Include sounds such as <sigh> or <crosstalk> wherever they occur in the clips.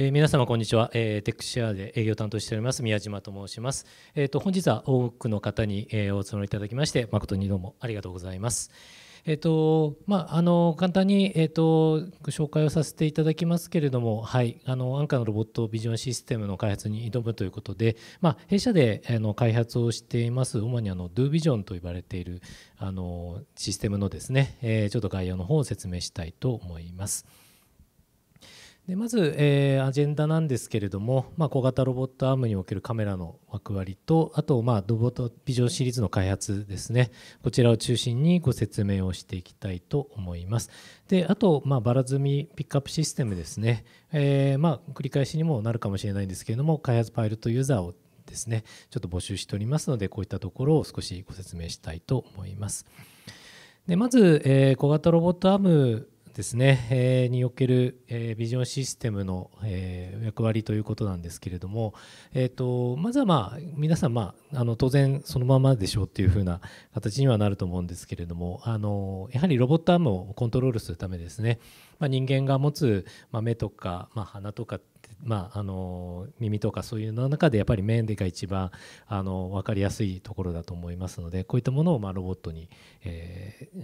えー、皆様こんにちは、えー、テックシェアで営業担当しております宮島と申します、えーと、本日は多くの方に、えー、お集まりいただきまして誠にどうもありがとうございますえっ、ー、とまあ、あの簡単に、えっ、ー、とご紹介をさせていただきますけれども、はい、あの安価のロボットビジョンシステムの開発に挑むということで、まあ、弊社であの開発をしています主にあの DoVision と呼ばれているあのシステムのですね、えちょっと概要の方を説明したいと思います。でまず、えー、アジェンダなんですけれども、まあ、小型ロボットアームにおけるカメラの役割とあと、まあ、ロボットビジョンシリーズの開発ですねこちらを中心にご説明をしていきたいと思いますであと、まあ、バラ積みピックアップシステムですね、えー、まあ、繰り返しにもなるかもしれないんですけれども開発パイロットユーザーをですねちょっと募集しておりますのでこういったところを少しご説明したいと思いますでまず、えー、小型ロボットアームですね、えー、における、えー、ビジョンシステムの、えー、役割ということなんですけれども、えーと、まずは、まあ、皆さん、まあ、あの当然そのままでしょうっていうふうな形にはなると思うんですけれどもあのやはりロボットアームをコントロールするためですね、まあ、人間が持つ、まあ、目とか、まあ、鼻とかまあ、あの耳とかそういうの中でやっぱり面でが一番あの分かりやすいところだと思いますのでこういったものをまあロボットに、えー、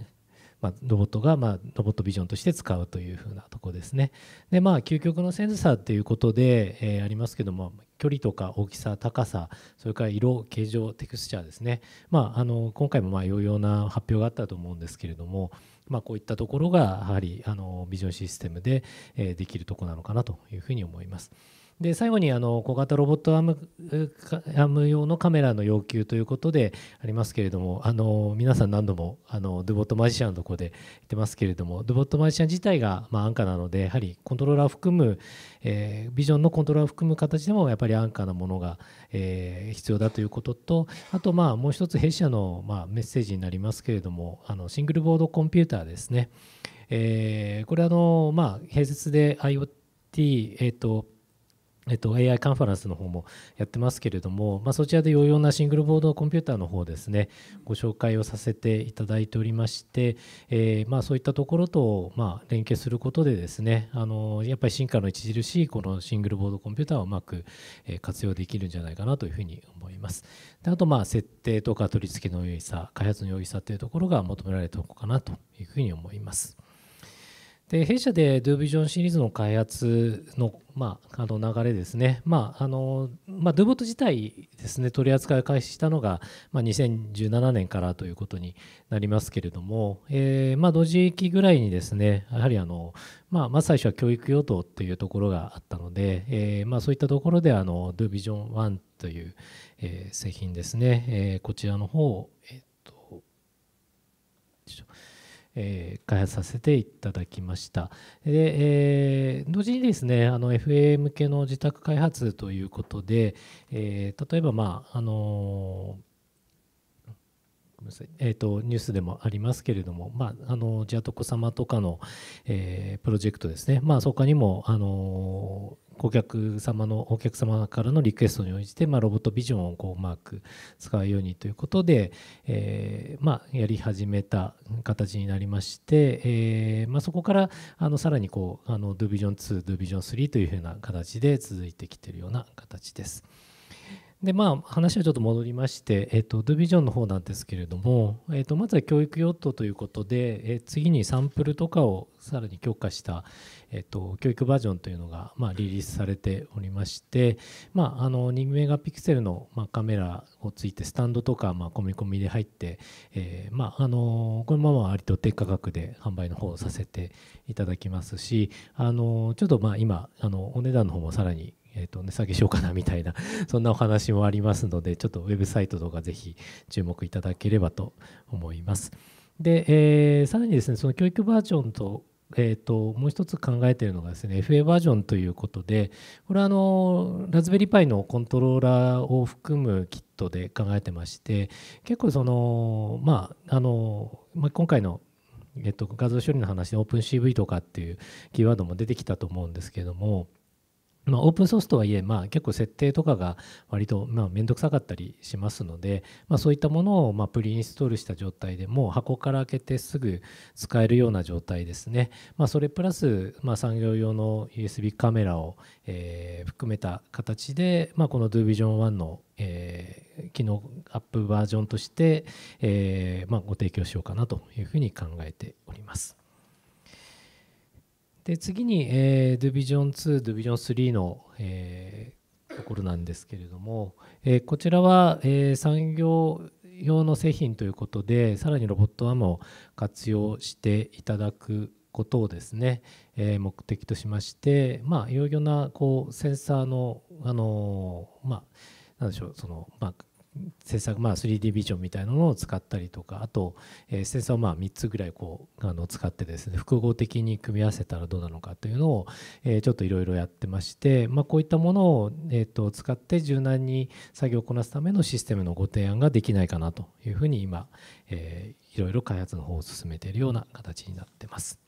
まあ、ロボットが、まあ、ロボットビジョンとして使うというふうなとこですね。でまあ究極のセンサーっていうことで、えー、ありますけども距離とか大きさ高さそれから色形状テクスチャーですね、まあ、あの今回もまあ有用な発表があったと思うんですけれども、まあ、こういったところがやはりあのビジョンシステムでできるとこなのかなというふうに思います。で最後にあの小型ロボットアームアーム用のカメラの要求ということでありますけれどもあの皆さん何度もあのドゥボットマジシャンのところで言ってますけれどもドゥボットマジシャン自体がまあ安価なのでやはりコントローラーを含む、えー、ビジョンのコントローラーを含む形でもやっぱり安価なものが、えー、必要だということとあとまあもう一つ弊社のまあメッセージになりますけれどもあのシングルボードコンピューターですね、えー、これあのまあ併設で IoT えっ、ー、とえっと、AI カンファレンスの方もやってますけれども、まあ、そちらで容量なシングルボードコンピューターの方ですねご紹介をさせていただいておりまして、えー、まあ、そういったところとま連携することでですねあのやっぱり進化の著しいこのシングルボードコンピューターをうまく活用できるんじゃないかなというふうに思います。であとまあ設定とか取り付けの良いさ開発の良いさというところが求められてところかなというふうに思います。で弊社で DoVision シリーズの開発の,、まあ、あの流れですね、まああのまあ、DoBot 自体ですね取り扱いを開始したのが、まあ、2017年からということになりますけれども、えーまあ、同時期ぐらいにですねやはりあの、まあ、まず最初は教育用途というところがあったので、えーまあ、そういったところで DoVision1 という、えー、製品ですね、えー、こちらの方を、えーえー、開発させていただきました。で、えー、同時にですね、あの FA 向けの自宅開発ということで、えー、例えばまああのえーと、ニュースでもありますけれども、まあ、あのジアトコ様とかの、えー、プロジェクトですね、まあ、そ他にもあの顧客様のお客様からのリクエストに応じて、まあ、ロボットビジョンをこううまく使うようにということで、えー、まあ、やり始めた形になりまして、えー、まあ、そこからあのさらにこうあの DoVision2、DoVision3 というふうな形で続いてきているような形です。でまあ、話はちょっと戻りまして、えーと、ドゥビジョンの方なんですけれども、えーと、まずは教育用途ということで、えー、次にサンプルとかをさらに強化した、えーと、教育バージョンというのが、まあ、リリースされておりまして、まあ、あの2メガピクセルの、まあ、カメラをついてスタンドとか、まあ、込み込みで入って、えー、まあ、あのこのまま割と低価格で販売の方をさせていただきますしあのちょっとまあ今あのお値段の方もさらにえー、と値下げしようかなみたいな <laughs> そんなお話もありますのでちょっとウェブサイトとかぜひ注目いただければと思います。で、えー、さらにですねその教育バージョンとえーと、もう一つ考えているのがですね FA バージョンということでこれはあのラズベリーパイのコントローラーを含むキットで考えてまして結構そのまああの、まあ、今回のえっ、と、画像処理の話で OpenCV とかっていうキーワードも出てきたと思うんですけどもまあ、オープンソースとはいえ、まあ、結構設定とかが割とまあ面倒くさかったりしますので、まあ、そういったものをまあプリインストールした状態でもう箱から開けてすぐ使えるような状態ですね、まあ、それプラスまあ産業用の USB カメラをえ含めた形で、まあ、この DoVision1 のえ機能アップバージョンとしてえまあご提供しようかなというふうに考えております。で次に、えー、d i ビジョン2ドゥビジョン3の、えー、ところなんですけれども、えー、こちらは、えー、産業用の製品ということでさらにロボットアームを活用していただくことをですね、えー、目的としまして、まあ、いろいろなこうセンサーの、あのまあ、なんでしょうその、まあ、制作、まあ、3D ビジョンみたいなのを使ったりとかあと、えセンサーをまあ3つぐらいこうあの使ってですね複合的に組み合わせたらどうなのかというのを、えちょっといろいろやってまして、まあ、こういったものを、えと使って柔軟に作業をこなすためのシステムのご提案ができないかなというふうに今いろいろ開発の方を進めているような形になってます。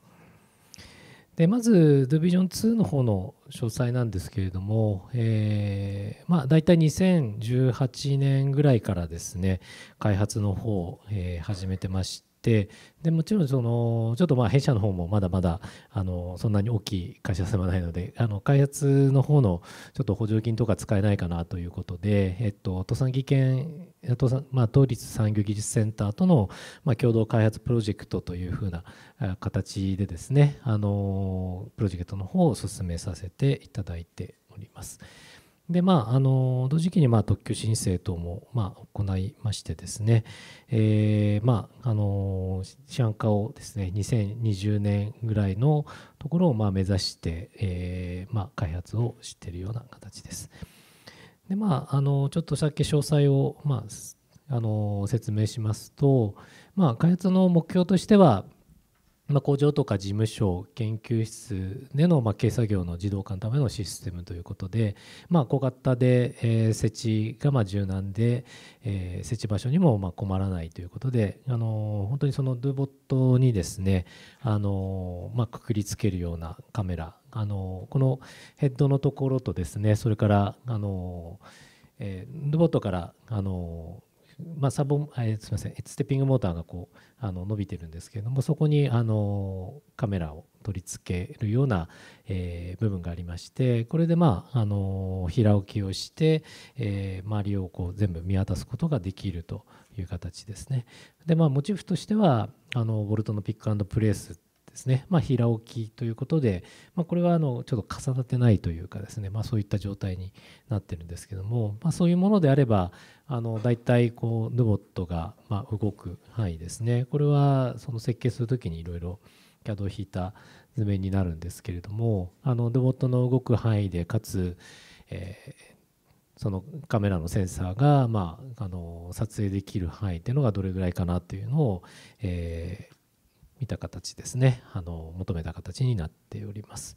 でまず Division2 の方の詳細なんですけれども、えーまあ、大体2018年ぐらいからですね開発の方を、えー、始めてましてでもちろんそのちょっとまあ弊社の方もまだまだあのそんなに大きい会社ではないのであの開発の方のちょっと補助金とか使えないかなということで、えっと、都産技研都産、まあ、都立産業技術センターとの、まあ、共同開発プロジェクトというふうな形でですねあのプロジェクトの方を進めさせていただいております。でまあ、あの同時期にまあ特急申請等もまあ行いましてですね、えー、まあ、あの市販化をですね2020年ぐらいのところをまあ目指して、えー、まあ、開発をしているような形です。でまあ、あのちょっとさっき詳細を、まあ、あの説明しますと、まあ、開発の目標としては、まあ、工場とか事務所研究室でのまあ軽作業の自動化のためのシステムということで、まあ、小型で、えー、設置がまあ柔軟で、えー、設置場所にもまあ困らないということで、あのー、本当にそのドゥボットにですね、あのー、まあ、くくりつけるようなカメラ、あのー、このヘッドのところとですねそれから、あのーえー、ドゥボットから、あのーまあ、サボえすみませんステッピングモーターがこうあの伸びてるんですけれどもそこにあのカメラを取り付けるような、えー、部分がありましてこれで、まあ、あの平置きをして、えー、周りをこう全部見渡すことができるという形ですね。でまあ、モチーフとしてはあのボルトのピックアンドプレースですね、まあ、平置きということで、まあ、これはあのちょっと重なってないというかですね、まあ、そういった状態になってるんですけども、まあ、そういうものであればあの大体こうヌボットがま動く範囲ですねこれはその設計する時にいろいろ CAD を引いた図面になるんですけれどもあのヌボットの動く範囲でかつ、えーそのカメラのセンサーが、まあ、あの撮影できる範囲っていうのがどれぐらいかなっていうのを、え見た形ですねあの求めた形になっております。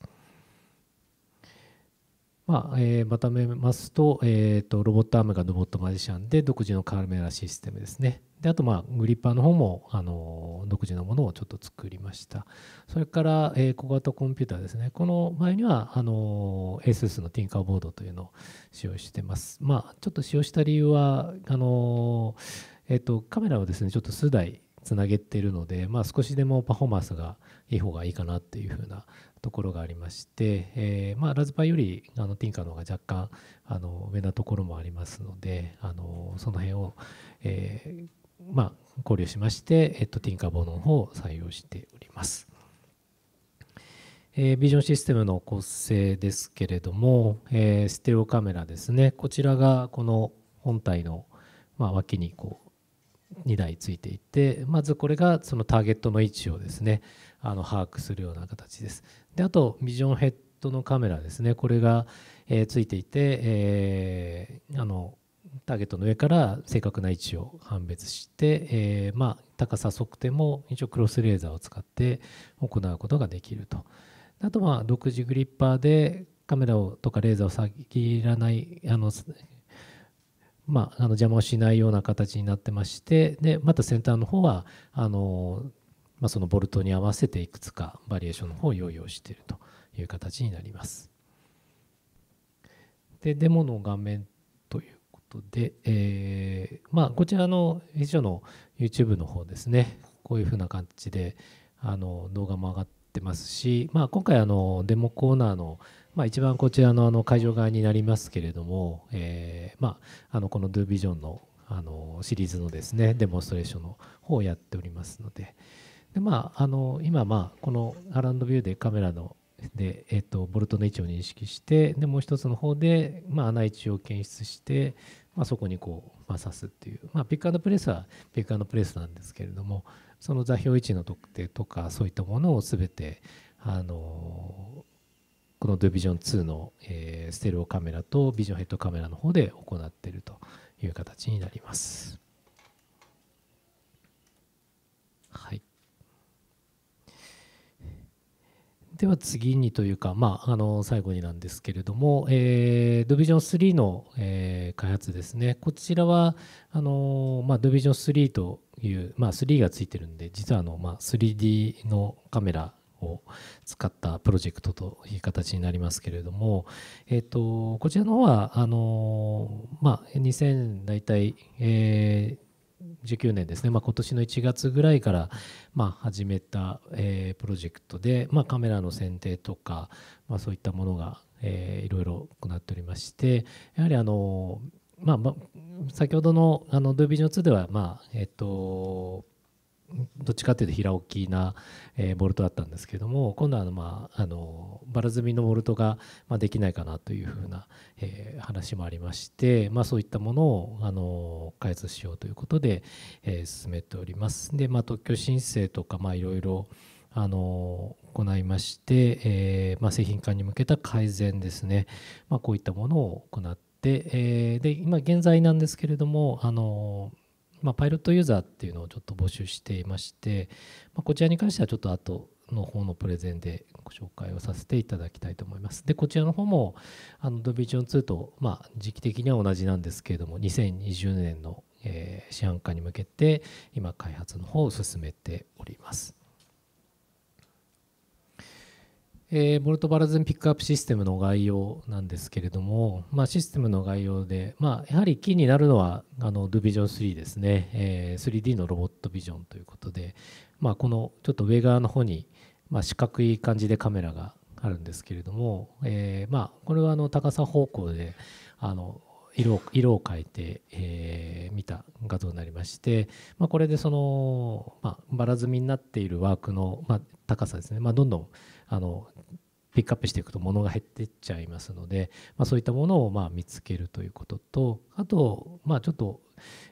まあえー、まとめますと,、えーと、ロボットアームがロボットマジシャンで独自のカメラシステムですね。であと、まあ、グリッパーの方もあの独自のものをちょっと作りました。それから、えー、小型コンピューターですね。この前にはあの ASUS のティンカーボードというのを使用してます。まあ、ちょっと使用した理由はあの、えーと、カメラをですねちょっと数台つなげてるので、まあ、少しでもパフォーマンスがいい方がいいかなっていうふうなところがありまして、えー、まあ、ラズパイよりあのティンカの方が若干あの上なところもありますのであのその辺を、えー、まあ、考慮しまして、えっと、ティンカボの方を採用しております。えー、ビジョンシステムの構成ですけれども、えー、ステレオカメラですねこちらがこの本体の、まあ、脇にこう2台ついていてまずこれがそのターゲットの位置をですねあの把握するような形です。であとビジョンヘッドのカメラですねこれが、えついていて、えー、あのターゲットの上から正確な位置を判別して、えまあ、高さ測定も一応クロスレーザーを使って行うことができると。あとまあ独自グリッパーでカメラをとかレーザーを遮らないあのまあ、あの邪魔をしないような形になってましてでまた先端の方はあの、まあ、そのボルトに合わせていくつかバリエーションの方を用意をしているという形になります。でデモの画面ということで、えー、まあ、こちらの以上の YouTube の方ですねこういうふうな感じであの動画も上がってますし、まあ、今回あのデモコーナーのまあ、一番こちらのあの会場側になりますけれども、えーまあ、あのこの DoVision のあのシリーズのですねデモンストレーションの方をやっておりますのでで、まあ、あの今、まあ、このアランドビューでカメラので、えー、とボルトの位置を認識してでもう一つの方で、まあ、穴位置を検出して、まあ、そこにこう、まあ、刺すっていう、まあ、ピックアンドプレスはピックアンドプレスなんですけれどもその座標位置の特定とかそういったものを全てあのこの d o v i s i 2の、えー、ステレオカメラとビジョンヘッドカメラの方で行っているという形になります。はい、では次にというか、まあ、あの最後になんですけれども、えー、d o v i s i 3の、えー、開発ですねこちらはあの、まあ、d o v i s i 3という、まあ、3がついてるんで実はあの、まあ、3D のカメラを使ったプロジェクトという形になりますけれども、えー、とこちらの方はあの、まあ、2000大体、えー19年ですね、まあ、今年の1月ぐらいから、まあ、始めた、えー、プロジェクトで、まあ、カメラの選定とか、まあ、そういったものが、えー、いろいろ行っておりましてやはりあの、まあまあ、先ほどのあのドゥ v i s i o 2では、まあえっとどっちかっていうと平置きな、えー、ボルトだったんですけども今度はまああのバラ積みのボルトが、まあ、できないかなというふうな、えー、話もありまして、まあ、そういったものをあの開発しようということで、えー、進めております。で、まあ、特許申請とかいろいろあの行いまして、えーまあ、製品化に向けた改善ですね、まあ、こういったものを行って、えー、で今現在なんですけれどもあのまあ、パイロットユーザーっていうのをちょっと募集していまして、まあ、こちらに関してはちょっと後の方のプレゼンでご紹介をさせていただきたいと思います。で、こちらの方も、あの、ドビジョン2と、まあ、時期的には同じなんですけれども、2020年の、えー、市販化に向けて、今、開発の方を進めております。えー、ボルトバラズンピックアップシステムの概要なんですけれども、まあ、システムの概要で、まあ、やはりキーになるのはあのドゥビジョン3ですね、えー、3D のロボットビジョンということで、まあ、このちょっと上側の方に、まあ、四角い感じでカメラがあるんですけれども、えー、まあ、これはあの高さ方向であの色を色を変えて、えー、見た画像になりまして、まあ、これでその、まあ、ば積みになっているワークの、まあ、高さですね、まあ、どんどんあのピックアップしていくと物が減ってっちゃいますので、まあ、そういったものをまあ見つけるということとあと、まあ、ちょっと、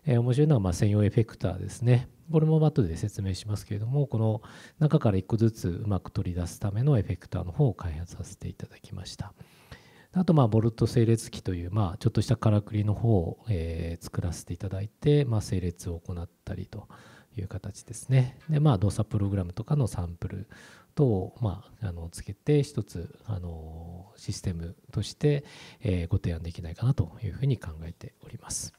え面白いのはまあ専用エフェクターですねこれも後で説明しますけれどもこの中から1個ずつうまく取り出すためのエフェクターの方を開発させていただきましたあとまあボルト整列機というまあちょっとしたからくりの方をえ作らせていただいてまあ整列を行ったりという形ですねでまあ動作プログラムとかのサンプルとを、まあ、あのつけて一つあのシステムとして、えー、ご提案できないかなというふうに考えております。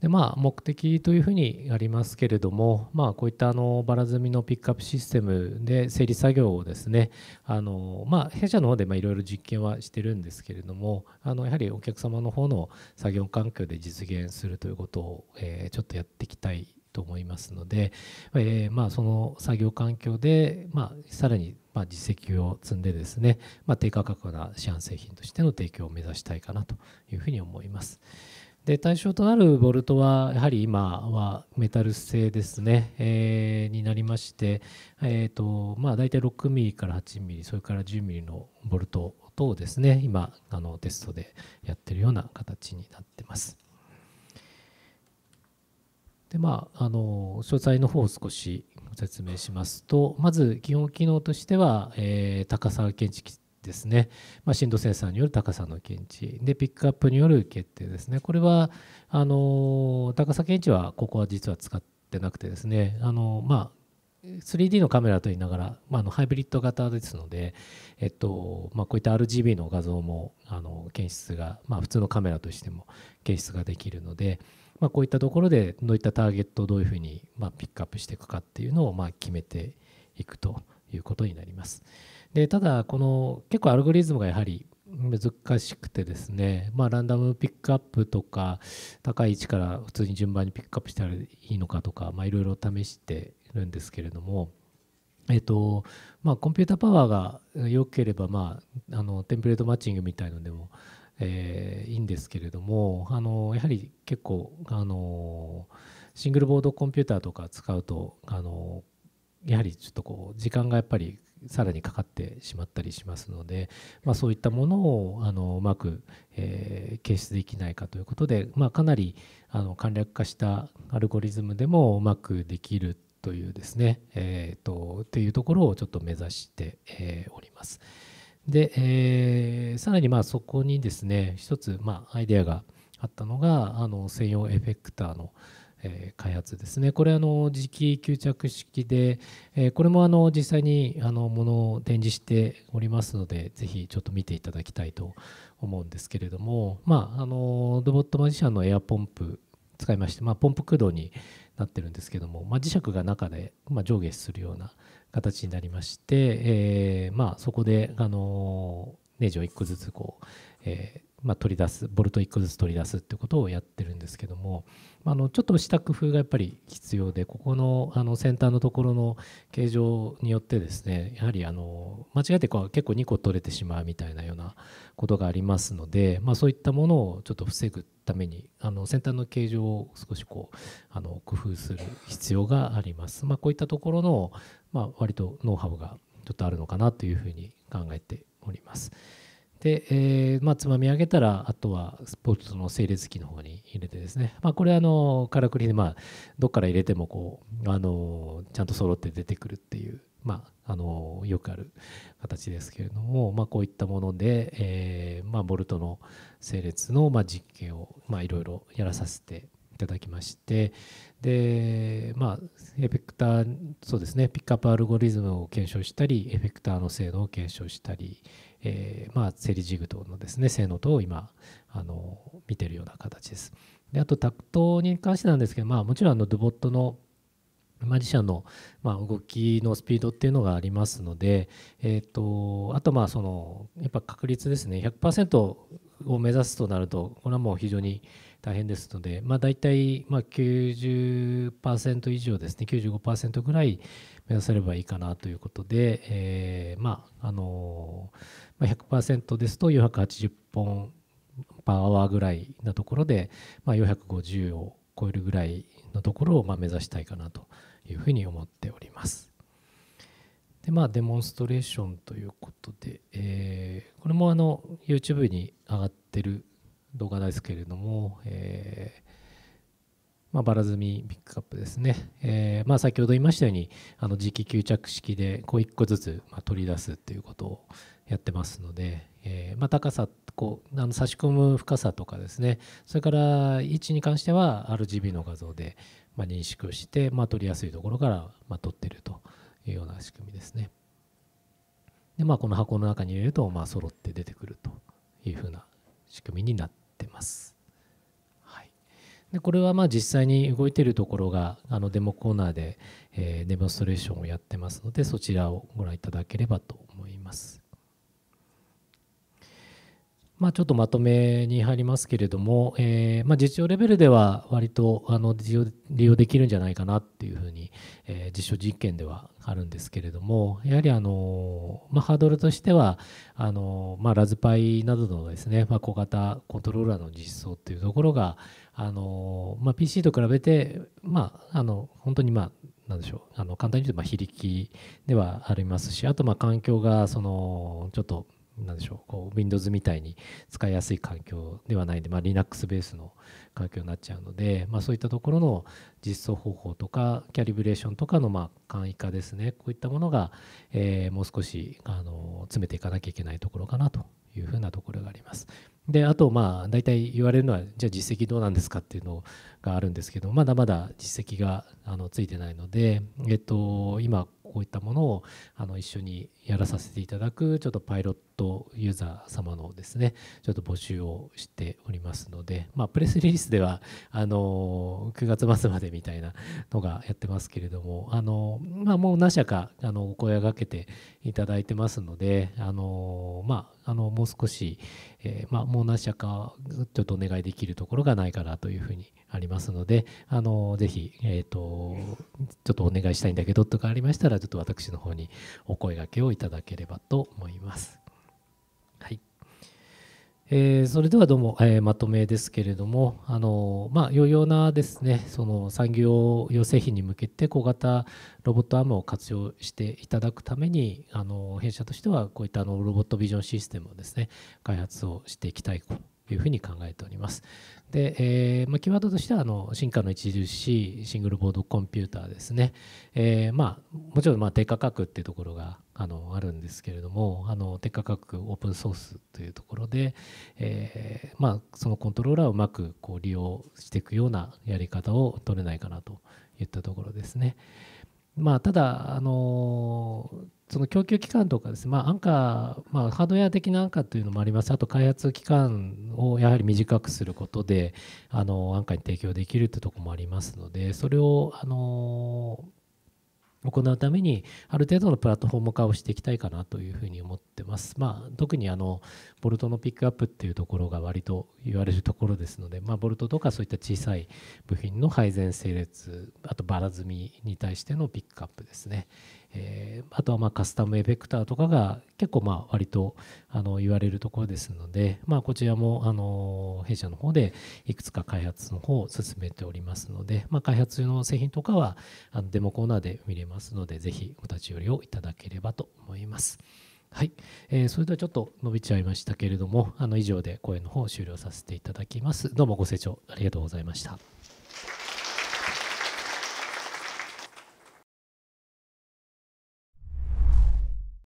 でまあ、目的というふうにありますけれども、まあ、こういったあのバラ積みのピックアップシステムで整理作業をですねあの、まあ、弊社の方でいろいろ実験はしてるんですけれどもあのやはりお客様の方の作業環境で実現するということを、えー、ちょっとやっていきたいと思いますので、えー、まあその作業環境で、まあ、さらにまあ実績を積んでですね、まあ、低価格な市販製品としての提供を目指したいかなというふうに思います。で対象となるボルトはやはり今はメタル製ですね、えー、になりまして、えーとまあ、大体6ミリから8ミリそれから10ミリのボルト等をですね今あのテストでやってるような形になってます。でまあ、あの詳細の方を少しご説明しますとまず基本機能としては、えー、高さ検知ですね、まあ、振動センサーによる高さの検知でピックアップによる決定ですねこれはあの高さ検知はここは実は使ってなくてですねあの、まあ、3D のカメラと言いながら、まあ、あのハイブリッド型ですので、えっとまあ、こういった RGB の画像もあの検出が、まあ、普通のカメラとしても検出ができるので、まあ、こういったところでどういったターゲットをどういうふうにまピックアップしていくかっていうのをま決めていくということになります。でただこの結構アルゴリズムがやはり難しくてですね、まあ、ランダムピックアップとか高い位置から普通に順番にピックアップしたらいいのかとかいろいろ試してるんですけれども、えーとまあ、コンピュータパワーが良ければ、まあ、あのテンプレートマッチングみたいのでもえー、いいんですけれどもあのやはり結構あのシングルボードコンピューターとか使うとあのやはりちょっとこう時間がやっぱりさらにかかってしまったりしますので、まあ、そういったものをあのうまく、えー、検出できないかということで、まあ、かなりあの簡略化したアルゴリズムでもうまくできるというですね、えーと、とっていうところをちょっと目指して、えー、おります。で、えー、さらにまあそこにですね一つまあアイデアがあったのがあの専用エフェクターの、えー、開発ですねこれあの磁気吸着式で、えー、これもあの実際にあのものを展示しておりますのでぜひちょっと見ていただきたいと思うんですけれどもまああのロボットマジシャンのエアポンプ使いまして、まあ、ポンプ駆動になってるんですけども、まあ、磁石が中で、まあ、上下するような形になりまして、えーまあ、そこで、あのネジを1個ずつこう、えまあ、取り出すボルト1個ずつ取り出すってことをやってるんですけども、まあ、のちょっとした工夫がやっぱり必要でここのあの先端のところの形状によってですねやはりあの間違えてこう結構2個取れてしまうみたいなようなことがありますので、まあ、そういったものをちょっと防ぐためにあの先端の形状を少しこうあの工夫する必要があります。まあ、こういったところの、ま割とノウハウがちょっとあるのかなというふうに考えております。で、えー、まあ、つまみ上げたら、あとはスポーツの整列機の方に入れてですね、まあ、これ、あの、からくりで、まあ、どっから入れても、こう、あの、ちゃんと揃って出てくるっていう、まあ、あの、よくある形ですけれども、まあ、こういったもので、えー、まあ、ボルトの整列の、まあ、実験を、まあ、いろいろやらさせてただきましてでまあエフェクターそうですねピックアップアルゴリズムを検証したりエフェクターの精度を検証したり、えまあセリジグ等のですね性能等を今あの見てるような形です。であとタクトに関してなんですけど、まあ、もちろんあのドボットのマジシャンの、ま動きのスピードっていうのがありますので、えとあとまあそのやっぱ確率ですね100%を目指すとなるとこれはもう非常に、大変ですので、まあ、大体まあ90%以上ですね95%ぐらい目指せればいいかなということで、えー、まああのまあ、100%ですと480本パワーぐらいなところで、まあ、450を超えるぐらいのところをまあ目指したいかなというふうに思っております。でまあ、デモンストレーションということで、えー、これもあの YouTube に上がってる動画ですけれども、えーまあ、バラ積みピックアップですね、えーまあ、先ほど言いましたようにあの磁気吸着式でこう1個ずつ、まあ、取り出すということをやってますので、えーまあ、高さこうあの差し込む深さとかですねそれから位置に関しては RGB の画像で、まあ、認識をして、まあ、取りやすいところから、まあ、取ってるというような仕組みですねで、まあ、この箱の中に入れると、まあ揃って出てくるというふうな仕組みになっててます。はい、でこれはまあ実際に動いているところがあのデモコーナーで、えー、デモンストレーションをやってますのでそちらをご覧いただければと思います。まあ、ちょっとまとめに入りますけれども、えー、まあ、実用レベルでは割とあの利用利用できるんじゃないかなっていうふうに、えー、実証実験ではあるんですけれどもやはりあの、まあ、ハードルとしてはあの、まあ、ラズパイなどのですね、ま小型コントローラーの実装っていうところがあの、ま PC と比べて、まあ、あの本当にまあなんでしょうあの簡単に言うとま非力ではありますしあとま環境がそのちょっとなんでしょうこう Windows みたいに使いやすい環境ではないんで、まあ、Linux ベースの環境になっちゃうので、まあ、そういったところの実装方法とかキャリブレーションとかのまあ簡易化ですねこういったものが、えー、もう少しあの詰めていかなきゃいけないところかなというふうなところがあります。であとまあ大体言われるのはじゃあ実績どうなんですかっていうのがあるんですけどまだまだ実績があのついてないので、えっと、今こういったものをあの一緒にやらさせていただくちょっとパイロットユーザー様のですねちょっと募集をしておりますので、まあ、プレスリリースではあの9月末までみたいなのがやってますけれどもあのまあ、もう何社かあのお声がけていただいてますので、あのまあ、あのもう少し、えー、まあ、もう何社かちょっとお願いできるところがないかなというふうにありますので、あのぜひ、えーと、ちょっとお願いしたいんだけどとかありましたら、ちょっと私の方にお声がけをいただければと思います。えー、それではどうも、えー、まとめですけれども、あのまあ、余裕なですねその産業用製品に向けて小型ロボットアームを活用していただくためにあの弊社としてはこういったあのロボットビジョンシステムをですね開発をしていきたいというふうに考えております。で、えー、まあ、キーワードとしてはあの進化の著しいシングルボードコンピューターですね、えまあ、もちろんま低価格っていうところがあのあるんですけれどもあの鉄価格オープンソースというところで、えー、まあ、そのコントローラーをうまくこう利用していくようなやり方を取れないかなといったところですね。まあ、ただあのその供給期間とかですね、まあ、カー、まあ、ハードウェア的な安価というのもあります、あと開発期間をやはり短くすることで、あの安価に提供できるというところもありますので、それをあの行うためにある程度のプラットフォーム化をしていきたいかなというふうに思ってます。まあ、特にあのボルトのピックアップっていうところが割と言われるところですので、まあ、ボルトとかそういった小さい部品の配膳整列あとバラ積みに対してのピックアップですね、えー、あとはまあカスタムエフェクターとかが結構まあ割とあの言われるところですので、まあ、こちらもあの弊社の方でいくつか開発の方を進めておりますので、まあ、開発中の製品とかはあのデモコーナーで見れますのでぜひお立ち寄りをいただければと思います。はい、えー、それではちょっと伸びちゃいましたけれどもあの以上で講演の方を終了させていただきます。どうもご清聴ありがとうございました。